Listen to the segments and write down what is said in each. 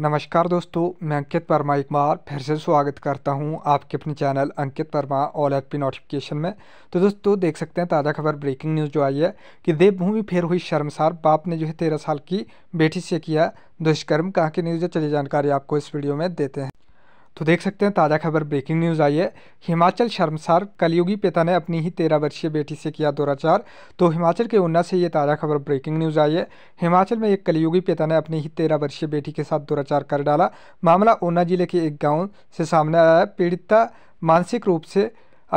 नमस्कार दोस्तों मैं अंकित वर्मा एक बार फिर से स्वागत करता हूं आपके अपने channel Ankit Verma all F P notification में तो दोस्तों देख सकते हैं ताज़ा खबर ब्रेकिंग न्यूज़ जो आई है कि देवभूमि फिर हुई शर्मसार बाप ने जो है तेरह साल की बेटी से किया दुष्कर्म कहाँ की न्यूज़ चली जानकारी आपको इस वीडियो में देते हैं तो देख सकते हैं ताज़ा खबर ब्रेकिंग न्यूज़ आई है हिमाचल शर्मसार कलयुगी पिता ने अपनी ही तेरह वर्षीय बेटी से किया दुराचार तो हिमाचल के ऊना से ये ताज़ा खबर ब्रेकिंग न्यूज़ आई है हिमाचल में एक कलयुगी पिता ने अपनी ही तेरह वर्षीय बेटी के साथ दुराचार कर डाला मामला ऊना जिले के एक गाँव से सामने आया है पीड़िता मानसिक रूप से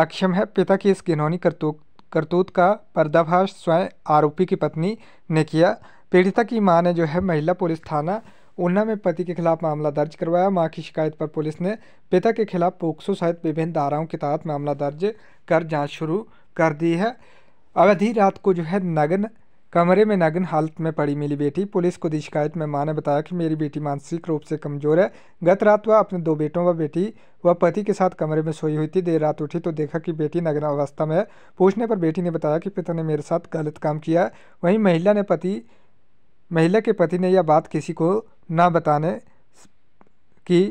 अक्षम है पिता की इस घिनौनी करतूत करतूत का पर्दाफाश स्वयं आरोपी की पत्नी ने किया पीड़िता की मां ने जो है महिला पुलिस थाना ऊना में पति के खिलाफ मामला दर्ज करवाया मां की शिकायत पर पुलिस ने पिता के खिलाफ पोक्सो सहित विभिन्न धाराओं के तहत मामला दर्ज कर जांच शुरू कर दी है अवधि रात को जो है नग्न कमरे में नग्न हालत में पड़ी मिली बेटी पुलिस को दी शिकायत में मां ने बताया कि मेरी बेटी मानसिक रूप से कमजोर है गत रात वह अपने दो बेटों व बेटी व पति के साथ कमरे में सोई हुई थी देर रात उठी तो देखा कि बेटी नग्न अवस्था में है पूछने पर बेटी ने बताया कि पिता ने मेरे साथ गलत काम किया वहीं महिला ने पति महिला के पति ने यह बात किसी को ना बताने की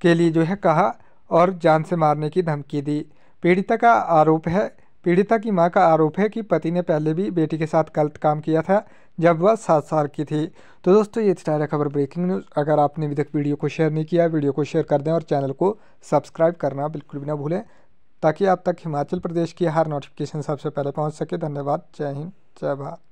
के लिए जो है कहा और जान से मारने की धमकी दी पीड़िता का आरोप है पीड़िता की मां का आरोप है कि पति ने पहले भी बेटी के साथ गलत काम किया था जब वह सात साल की थी तो दोस्तों ये थी खबर ब्रेकिंग न्यूज़ अगर आपने अभी तक वीडियो को शेयर नहीं किया वीडियो को शेयर कर दें और चैनल को सब्सक्राइब करना बिल्कुल भी ना भूलें ताकि आप तक हिमाचल प्रदेश की हर नोटिफिकेशन सबसे पहले पहुँच सके धन्यवाद जय हिंद जय भारत